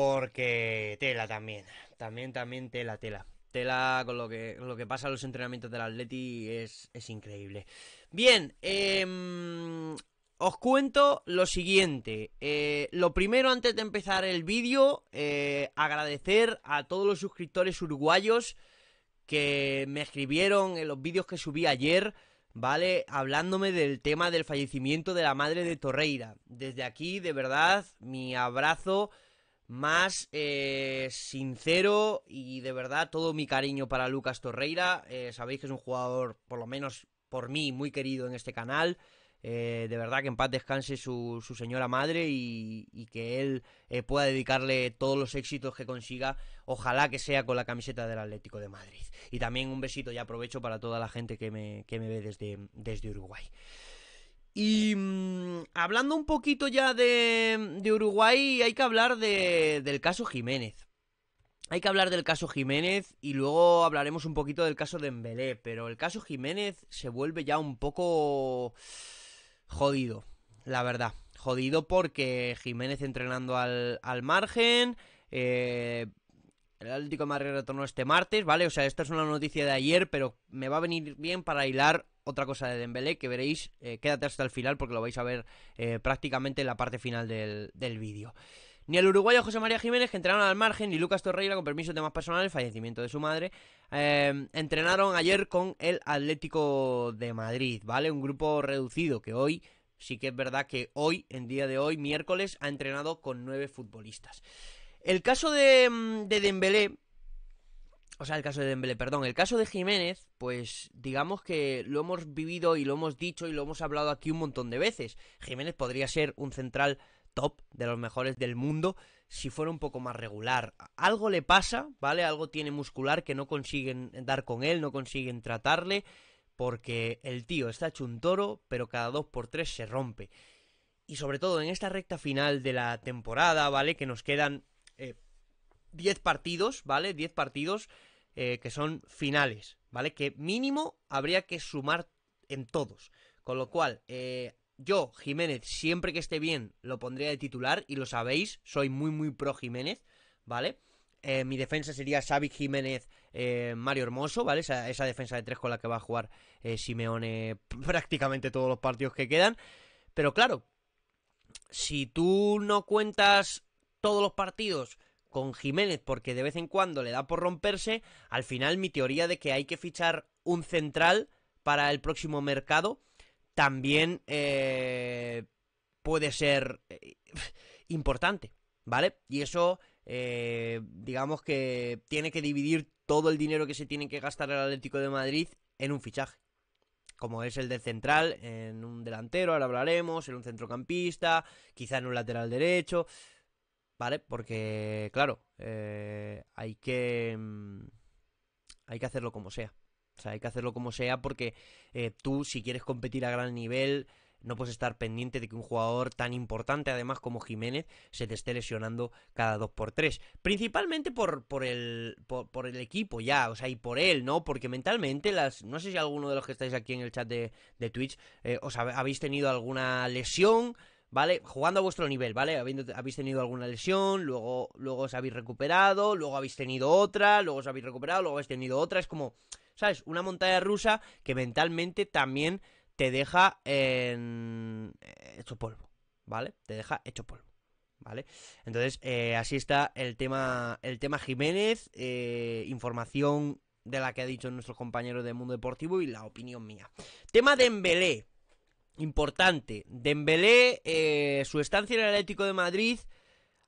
Porque tela también, también, también tela, tela. Tela con lo que, lo que pasa en los entrenamientos del Atleti es, es increíble. Bien, em, os cuento lo siguiente. Eh, lo primero, antes de empezar el vídeo, eh, agradecer a todos los suscriptores uruguayos que me escribieron en los vídeos que subí ayer, ¿vale? Hablándome del tema del fallecimiento de la madre de Torreira. Desde aquí, de verdad, mi abrazo más eh, sincero y de verdad todo mi cariño para Lucas Torreira. Eh, sabéis que es un jugador, por lo menos por mí, muy querido en este canal. Eh, de verdad que en paz descanse su, señora madre y, que él pueda dedicarle todos los éxitos que consiga, ojalá que sea con la camiseta del Atlético de Madrid. Y también un besito y aprovecho para toda la gente que me, que me ve desde Uruguay. Y mm, hablando un poquito ya de, Uruguay, hay que hablar del caso Jiménez. Hay que hablar del caso Jiménez y luego hablaremos un poquito del caso de pero el caso Jiménez se vuelve ya un poco jodido, la verdad. Jodido porque Jiménez entrenando al, margen, eh, el Atlético de retornó este martes, ¿vale? O sea, esta es una noticia de ayer, pero me va a venir bien para hilar otra cosa de Dembélé que veréis, eh, quédate hasta el final porque lo vais a ver eh, prácticamente en la parte final del, vídeo. Ni el uruguayo José María Jiménez, que entrenaron al margen, ni Lucas Torreira, con permiso de temas personales, fallecimiento de su madre, eh, entrenaron ayer con el Atlético de Madrid, ¿vale? Un grupo reducido que hoy, sí que es verdad que hoy, en día de hoy, miércoles, ha entrenado con nueve futbolistas. El caso de, mm, de Dembélé o sea, el caso de Dembélé, perdón. El caso de Jiménez, pues digamos que lo hemos vivido y lo hemos dicho y lo hemos hablado aquí un montón de veces. Jiménez podría ser un central top de los mejores del mundo si fuera un poco más regular. Algo le pasa, ¿vale? Algo tiene muscular que no consiguen dar con él, no consiguen tratarle, porque el tío está hecho un toro, pero cada dos por tres se rompe. Y sobre todo en esta recta final de la temporada, ¿vale? Que nos quedan... 10 eh, partidos, ¿vale? 10 partidos eh, que son finales, ¿vale? Que mínimo habría que sumar en todos. Con lo cual, eh, yo, Jiménez, siempre que esté bien, lo pondría de titular y lo sabéis, soy muy, muy pro Jiménez, ¿vale? Eh, mi defensa sería Xavi Jiménez, Mario Hermoso, ¿vale? Esa, defensa de tres con la que va a jugar Simeone prácticamente todos los partidos que quedan. Pero claro, si tú no cuentas todos los partidos con Jiménez porque de vez en cuando le da por romperse, al final mi teoría de que hay que fichar un central para el próximo mercado también eh, puede ser eh, importante, ¿vale? Y eso, eh, digamos que tiene que dividir todo el dinero que se tiene que gastar el Atlético de Madrid en un fichaje. Como es el de central, en un delantero, ahora hablaremos, en un centrocampista, quizá en un lateral derecho. ¿Vale? Porque, claro, eh, hay que. Mm, hay que hacerlo como sea. O sea, hay que hacerlo como sea porque eh, tú, si quieres competir a gran nivel, no puedes estar pendiente de que un jugador tan importante, además como Jiménez, se te esté lesionando cada 2x3. Principalmente por, por, el, por, el equipo ya, o sea, y por él, ¿no? Porque mentalmente, las no sé si alguno de los que estáis aquí en el chat de, Twitch eh, os habéis tenido alguna lesión ¿vale? Jugando a vuestro nivel, ¿vale? habéis tenido alguna lesión, luego, luego os habéis recuperado, luego habéis tenido otra, luego os habéis recuperado, luego habéis tenido otra. Es como, ¿sabes? Una montaña rusa que mentalmente también te deja en... hecho polvo, ¿vale? Te deja hecho polvo. ¿Vale? Entonces, eh, así está el tema, el tema Jiménez, eh, información de la que ha dicho nuestro compañero de Mundo Deportivo y la opinión mía. Tema de Embelé importante. Dembélé, eh, su estancia en el Atlético de Madrid,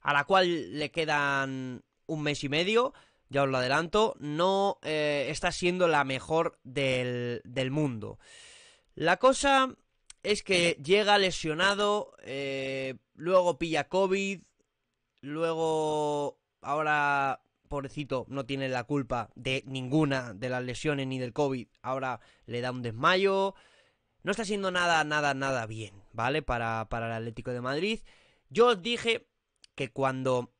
a la cual le quedan un mes y medio, ya os lo adelanto, no eh, está siendo la mejor del, mundo. La cosa es que llega lesionado, eh, luego pilla COVID, luego ahora, pobrecito, no tiene la culpa de ninguna de las lesiones ni del COVID, ahora le da un desmayo, no está siendo nada, nada, nada bien, ¿vale? Para, para el Atlético de Madrid. Yo os dije que cuando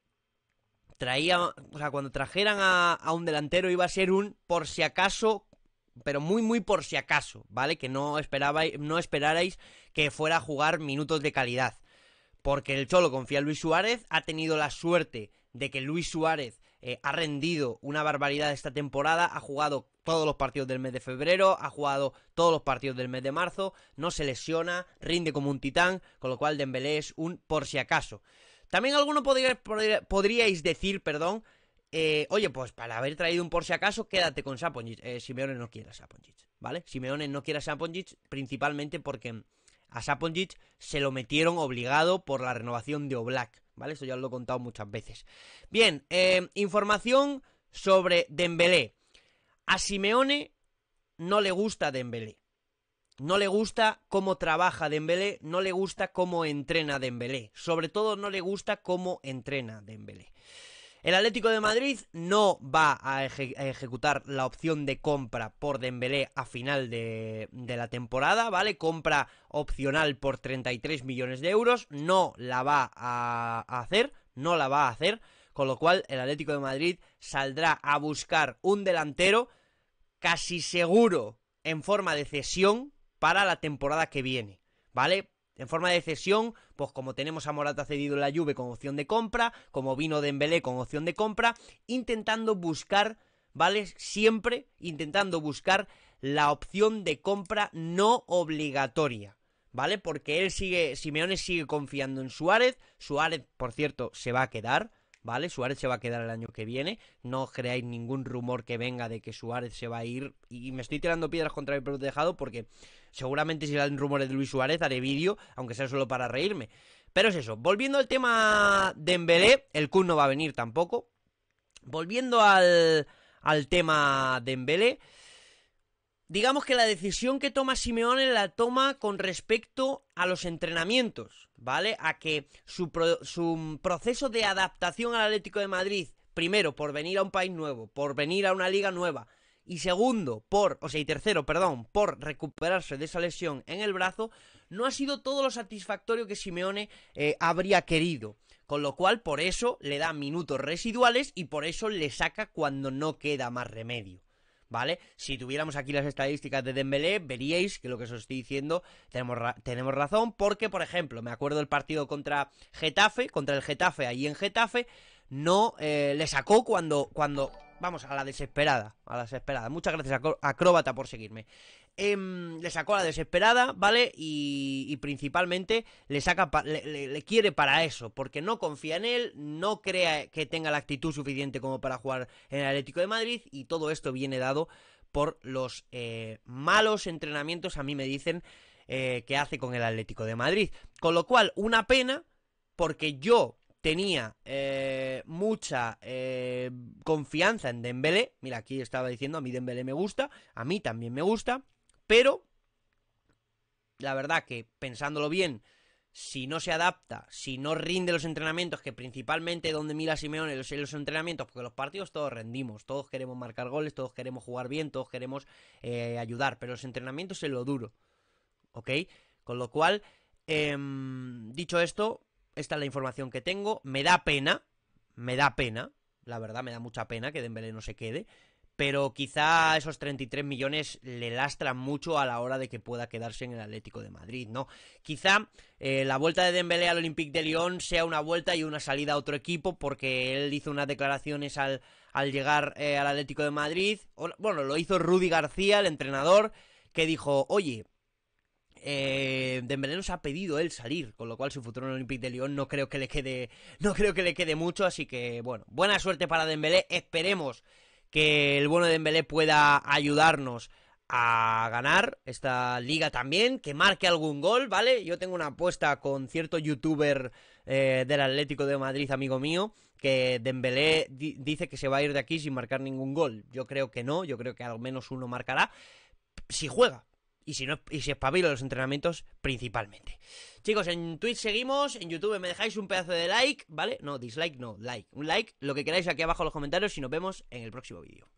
traía, o sea, cuando trajeran a, un delantero iba a ser un por si acaso, pero muy, muy por si acaso, ¿vale? Que no, no esperarais que fuera a jugar minutos de calidad. Porque el Cholo confía en Luis Suárez, ha tenido la suerte de que Luis Suárez eh, ha rendido una barbaridad esta temporada, ha jugado todos los partidos del mes de febrero, ha jugado todos los partidos del mes de marzo, no se lesiona, rinde como un titán, con lo cual Dembélé es un por si acaso. También alguno podríais decir, perdón, eh, oye, pues para haber traído un por si acaso, quédate con Saponjic. Eh, Simeone no quiere a Saponjic, ¿vale? Simeone no quiere a Saponjic principalmente porque a Saponjic se lo metieron obligado por la renovación de Oblak, ¿vale? Eso ya os lo he contado muchas veces. Bien, eh, información sobre Dembélé. A Simeone no le gusta Dembélé. No le gusta cómo trabaja Dembélé, no le gusta cómo entrena Dembélé, sobre todo no le gusta cómo entrena Dembélé. El Atlético de Madrid no va a, ejecutar la opción de compra por Dembélé a final de, la temporada, ¿vale? Compra opcional por 33 millones de euros, no la va a hacer, no la va a hacer, con lo cual el Atlético de Madrid saldrá a buscar un delantero casi seguro en forma de cesión para la temporada que viene, ¿vale? En forma de cesión, pues como tenemos a Morata cedido en la lluvia con opción de compra, como vino de Embelé, con opción de compra, intentando buscar, ¿vale? Siempre intentando buscar la opción de compra no obligatoria. ¿Vale? Porque él sigue, Simeone sigue confiando en Suárez. Suárez, por cierto, se va a quedar. ¿vale? Suárez se va a quedar el año que viene, no creáis ningún rumor que venga de que Suárez se va a ir y me estoy tirando piedras contra el propio dejado porque seguramente si dan rumores de Luis Suárez haré vídeo, aunque sea solo para reírme. Pero es eso, volviendo al tema de Dembélé, el Kun no va a venir tampoco. Volviendo al, al tema de Dembélé... Digamos que la decisión que toma Simeone la toma con respecto a los entrenamientos, ¿vale? A que su, proceso de adaptación al Atlético de Madrid, primero, por venir a un país nuevo, por venir a una liga nueva, y segundo, por, o sea, y tercero, perdón, por recuperarse de esa lesión en el brazo, no ha sido todo lo satisfactorio que Simeone eh, habría querido. Con lo cual, por eso le da minutos residuales y por eso le saca cuando no queda más remedio. ¿vale? Si tuviéramos aquí las estadísticas de Dembélé, veríais que lo que os estoy diciendo tenemos, tenemos razón, porque, por ejemplo, me acuerdo del partido contra Getafe, contra el Getafe, ahí en Getafe, no eh, le sacó cuando, cuando, vamos, a la desesperada, a la desesperada. Muchas gracias, Acróbata, por seguirme. Em, le sacó a la desesperada, ¿vale? Y, principalmente le saca, le, quiere para eso, porque no confía en él, no crea que tenga la actitud suficiente como para jugar en el Atlético de Madrid y todo esto viene dado por los eh, malos entrenamientos, a mí me dicen, eh, que hace con el Atlético de Madrid. Con lo cual, una pena, porque yo tenía eh, mucha eh, confianza en Dembélé. Mira, aquí estaba diciendo, a mí Dembélé me gusta, a mí también me gusta, pero la verdad que pensándolo bien, si no se adapta, si no rinde los entrenamientos, que principalmente donde Mila Simeone los, los entrenamientos, porque los partidos todos rendimos, todos queremos marcar goles, todos queremos jugar bien, todos queremos eh, ayudar, pero los entrenamientos es lo duro, ¿ok? Con lo cual, em, dicho esto, esta es la información que tengo. Me da pena, me da pena, la verdad me da mucha pena que Dembélé no se quede, pero quizá esos 33 millones le lastran mucho a la hora de que pueda quedarse en el Atlético de Madrid, ¿no? Quizá eh, la vuelta de Dembélé al Olympique de Lyon sea una vuelta y una salida a otro equipo porque él hizo unas declaraciones al, llegar eh, al Atlético de Madrid, bueno, lo hizo Rudy García, el entrenador, que dijo, oye, eh, Dembélé nos ha pedido él salir, con lo cual su futuro en el Olympique de Lyon no creo que le quede, no creo que le quede mucho, así que bueno, buena suerte para Dembélé, esperemos que el bueno de Dembélé pueda ayudarnos a ganar esta liga también, que marque algún gol, ¿vale? Yo tengo una apuesta con cierto youtuber eh, del Atlético de Madrid, amigo mío, que Dembélé dice que se va a ir de aquí sin marcar ningún gol. Yo creo que no, yo creo que al menos uno marcará si juega, y si no, y si espabilo los entrenamientos, principalmente. Chicos, en Twitch seguimos, en YouTube me dejáis un pedazo de like, ¿vale? No, dislike no, like. Un like, lo que queráis aquí abajo en los comentarios y nos vemos en el próximo vídeo.